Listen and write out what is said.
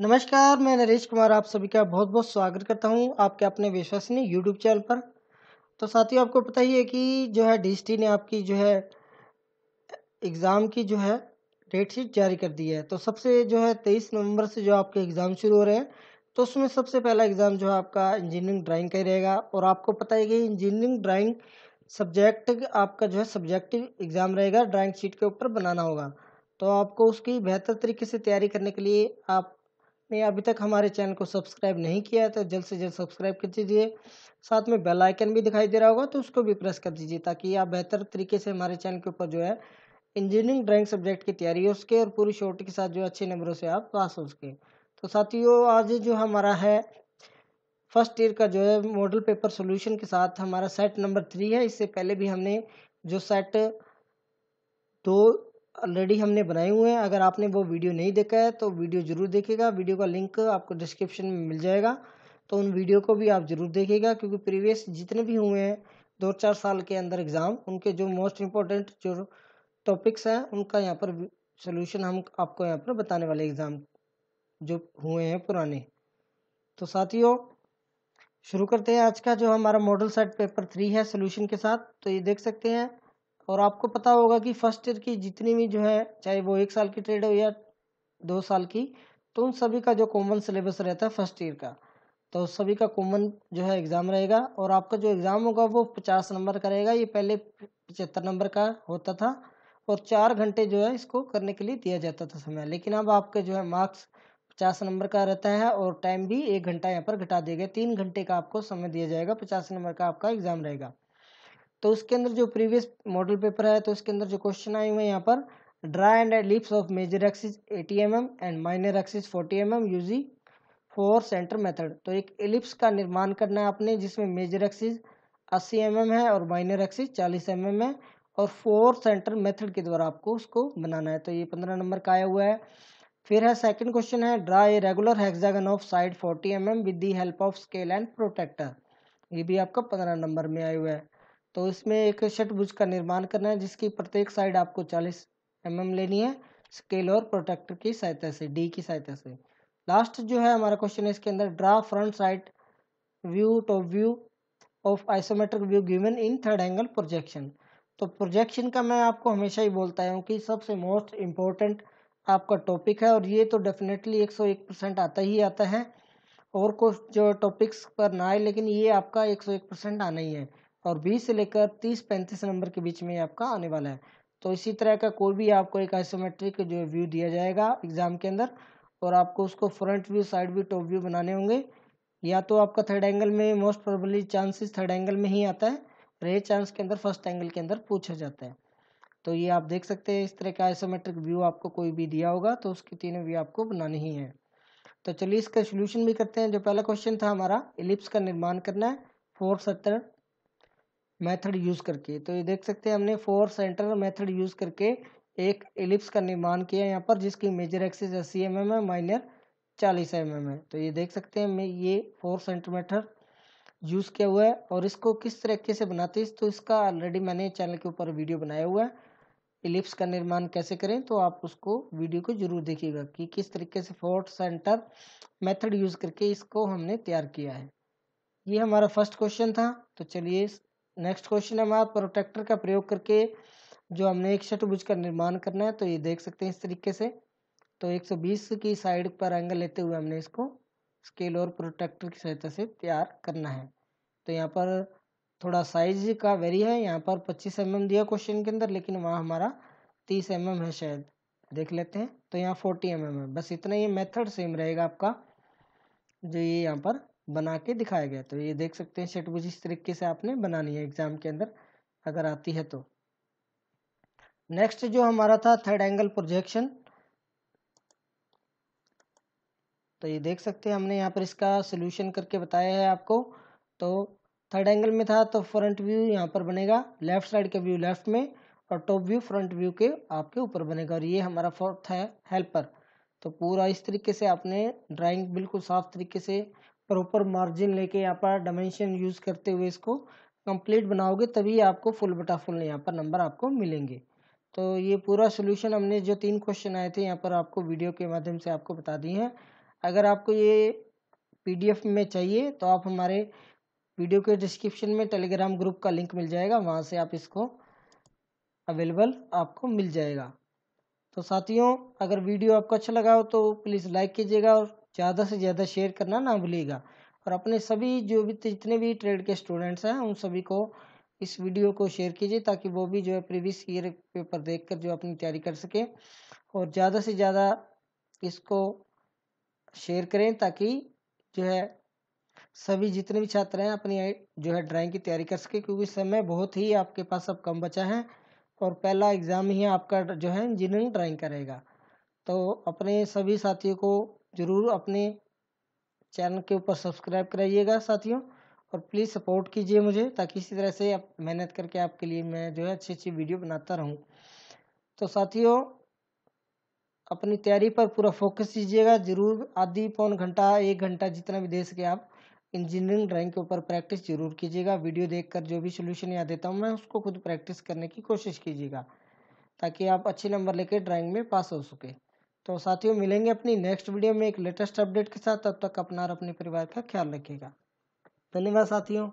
नमस्कार मैं नरेश कुमार आप सभी का बहुत बहुत स्वागत करता हूं आपके अपने विश्वसनीय यूट्यूब चैनल पर तो साथियों आपको पता ही है कि जो है डी ने आपकी जो है एग्ज़ाम की जो है डेट शीट जारी कर दी है तो सबसे जो है तेईस नवंबर से जो आपके एग्ज़ाम शुरू हो रहे हैं तो उसमें सबसे पहला एग्ज़ाम जो है आपका इंजीनियरिंग ड्राइंग का ही रहेगा और आपको पता ही कि इंजीनियरिंग ड्राइंग सब्जेक्ट आपका जो है सब्जेक्टिव एग्ज़ाम रहेगा ड्राइंग शीट के ऊपर बनाना होगा तो आपको उसकी बेहतर तरीके से तैयारी करने के लिए आप नहीं अभी तक हमारे चैनल को सब्सक्राइब नहीं किया है तो जल्द से जल्द सब्सक्राइब कर दीजिए साथ में बेल आइकन भी दिखाई दे रहा होगा तो उसको भी प्रेस कर दीजिए ताकि आप बेहतर तरीके से हमारे चैनल के ऊपर जो है इंजीनियरिंग ड्राइंग सब्जेक्ट की तैयारी हो सके और पूरी शॉर्ट के साथ जो अच्छे नंबरों से आप पास हो सके तो साथियों आज जो हमारा है फर्स्ट ईयर का जो है मॉडल पेपर सोल्यूशन के साथ हमारा सेट नंबर थ्री है इससे पहले भी हमने जो सेट दो ऑलरेडी हमने बनाए हुए हैं अगर आपने वो वीडियो नहीं देखा है तो वीडियो ज़रूर देखेगा वीडियो का लिंक आपको डिस्क्रिप्शन में मिल जाएगा तो उन वीडियो को भी आप ज़रूर देखेगा क्योंकि प्रीवियस जितने भी हुए हैं दो चार साल के अंदर एग्ज़ाम उनके जो मोस्ट इम्पोर्टेंट जो टॉपिक्स हैं उनका यहाँ पर सोल्यूशन हम आपको यहाँ पर बताने वाले एग्ज़ाम जो हुए हैं पुराने तो साथियों शुरू करते हैं आज का जो हमारा मॉडल सेट पेपर थ्री है सोल्यूशन के साथ तो ये देख सकते हैं और आपको पता होगा कि फर्स्ट ईयर की जितनी भी जो है चाहे वो एक साल की ट्रेड हो या दो साल की तो उन सभी का जो कॉमन सिलेबस रहता है फर्स्ट ईयर का तो सभी का कॉमन जो है एग्ज़ाम रहेगा और आपका जो एग्ज़ाम होगा वो पचास नंबर का रहेगा ये पहले पचहत्तर नंबर का होता था और चार घंटे जो है इसको करने के लिए दिया जाता था समय लेकिन अब आपके जो है मार्क्स पचास नंबर का रहता है और टाइम भी एक घंटा यहाँ पर घटा दिया गया तीन घंटे का आपको समय दिया जाएगा पचास नंबर का आपका एग्ज़ाम रहेगा तो उसके अंदर जो प्रीवियस मॉडल पेपर है तो उसके अंदर जो क्वेश्चन आए हुए हैं यहाँ पर draw an ellipse of major axis eighty M M and minor axis forty M M यूजी फोर सेंटर मेथड तो एक एलिप्स का निर्माण करना है आपने जिसमें मेजर एक्सिस अस्सी एम एम है और माइनर एक्सिस चालीस एम एम है और फोर सेंटर मेथड के द्वारा आपको उसको बनाना है तो ये पंद्रह नंबर का आया हुआ है फिर है सेकंड क्वेश्चन है draw a regular hexagon of side forty M M with the help of scale and protractor ये भी आपका पंद्रह नंबर में आया हुआ है तो इसमें एक षटभुज का निर्माण करना है जिसकी प्रत्येक साइड आपको चालीस एम mm लेनी है स्केल और प्रोटेक्टर की सहायता से डी की सहायता से लास्ट जो है हमारा क्वेश्चन है इसके अंदर draw front side view top view of isometric view given in third angle projection तो प्रोजेक्शन का मैं आपको हमेशा ही बोलता हूँ कि सबसे मोस्ट इम्पोर्टेंट आपका टॉपिक है और ये तो डेफिनेटली एक सौ एक परसेंट आता ही आता है और कुछ जो टॉपिक्स पर ना आए लेकिन ये आपका एक सौ एक परसेंट आना ही है और बीस से लेकर तीस पैंतीस नंबर के बीच में आपका आने वाला है तो इसी तरह का कोई भी आपको एक आइसोमेट्रिक जो व्यू दिया जाएगा एग्ज़ाम के अंदर और आपको उसको front view side view top view बनाने होंगे या तो आपका थर्ड एंगल में most probably chances third angle में ही आता है रे चांस के अंदर फर्स्ट एंगल के अंदर पूछा जाता है तो ये आप देख सकते हैं इस तरह का आइसोमेट्रिक व्यू आपको कोई भी दिया होगा तो उसके तीनों व्यू आपको बनाने ही है तो चलिए इसका सोल्यूशन भी करते हैं जो पहला क्वेश्चन था हमारा इलिप्स का निर्माण करना है फोर सत्तर मेथड यूज़ करके तो ये देख सकते हैं हमने फोर सेंटर मेथड यूज़ करके एक एलिप्स का निर्माण किया यहाँ पर जिसकी मेजर एक्सिस अस्सी एम एम है माइनर चालीस एम एम है तो ये देख सकते हैं मैं ये फोर सेंटर मेथड यूज़ किया हुआ है और इसको किस तरीके से बनाते हैं तो इसका ऑलरेडी मैंने चैनल के ऊपर वीडियो बनाया हुआ है एलिप्स का निर्माण कैसे करें तो आप उसको वीडियो को जरूर देखिएगा कि किस तरीके से फोर्थ सेंटर मेथड यूज़ करके इसको हमने तैयार किया है ये हमारा फर्स्ट क्वेश्चन था तो चलिए नेक्स्ट क्वेश्चन है हमारा प्रोटेक्टर का प्रयोग करके जो हमने एक शटभुज का निर्माण करना है तो ये देख सकते हैं इस तरीके से तो 120 की साइड पर एंगल लेते हुए हमने इसको स्केल और प्रोटेक्टर की सहायता से तैयार करना है तो यहाँ पर थोड़ा साइज का वेरी है यहाँ पर 25 एम mm दिया क्वेश्चन के अंदर लेकिन वहाँ हमारा 30 एम mm है शायद देख लेते हैं तो यहाँ 40 एम mm है बस इतना ही मेथड सेम रहेगा आपका जो ये यहाँ पर बना के दिखाया गया तो ये देख सकते हैं षटभुज इस तरीके से आपने बनानी है एग्जाम के अंदर अगर आती है तो नेक्स्ट जो हमारा था थर्ड एंगल प्रोजेक्शन तो ये देख सकते हैं हमने यहाँ पर इसका सोल्यूशन करके बताया है आपको तो थर्ड एंगल में था तो फ्रंट व्यू यहाँ पर बनेगा लेफ्ट साइड का व्यू लेफ्ट में और टॉप व्यू फ्रंट व्यू के आपके ऊपर बनेगा और ये हमारा फोर्थ है हेल्पर तो पूरा इस तरीके से आपने ड्राइंग बिल्कुल साफ तरीके से प्रॉपर मार्जिन लेके यहाँ पर डायमेंशन यूज़ करते हुए इसको कंप्लीट बनाओगे तभी आपको फुल बटा फुल यहाँ पर नंबर आपको मिलेंगे तो ये पूरा सोल्यूशन हमने जो तीन क्वेश्चन आए थे यहाँ पर आपको वीडियो के माध्यम से आपको बता दिए हैं अगर आपको ये पीडीएफ में चाहिए तो आप हमारे वीडियो के डिस्क्रिप्शन में टेलीग्राम ग्रुप का लिंक मिल जाएगा वहाँ से आप इसको अवेलेबल आपको मिल जाएगा तो साथियों अगर वीडियो आपको अच्छा लगा हो तो प्लीज़ लाइक कीजिएगा और ज़्यादा से ज़्यादा शेयर करना ना भूलिएगा और अपने सभी जो भी जितने भी ट्रेड के स्टूडेंट्स हैं उन सभी को इस वीडियो को शेयर कीजिए ताकि वो भी जो है प्रीवियस ईयर पेपर देख कर जो अपनी तैयारी कर सके और ज़्यादा से ज़्यादा इसको शेयर करें ताकि जो है सभी जितने भी छात्र हैं अपनी जो है ड्राइंग की तैयारी कर सके क्योंकि समय बहुत ही आपके पास अब कम बचा है और पहला एग्ज़ाम ही आपका जो है इंजीनियरिंग ड्राइंग का रहेगा तो अपने सभी साथियों को ज़रूर अपने चैनल के ऊपर सब्सक्राइब कराइएगा साथियों और प्लीज़ सपोर्ट कीजिए मुझे ताकि इसी तरह से आप मेहनत करके आपके लिए मैं जो है अच्छी अच्छी वीडियो बनाता रहूँ तो साथियों अपनी तैयारी पर पूरा फोकस कीजिएगा जरूर आधी पौन घंटा एक घंटा जितना भी दे सके आप इंजीनियरिंग ड्राइंग के ऊपर प्रैक्टिस जरूर कीजिएगा वीडियो देखकर जो भी सोल्यूशन याद देता हूँ मैं उसको खुद प्रैक्टिस करने की कोशिश कीजिएगा ताकि आप अच्छे नंबर लेकर ड्राइंग में पास हो सके तो साथियों मिलेंगे अपनी नेक्स्ट वीडियो में एक लेटेस्ट अपडेट के साथ तब तक अपना और अपने परिवार का ख्याल रखिएगा धन्यवाद साथियों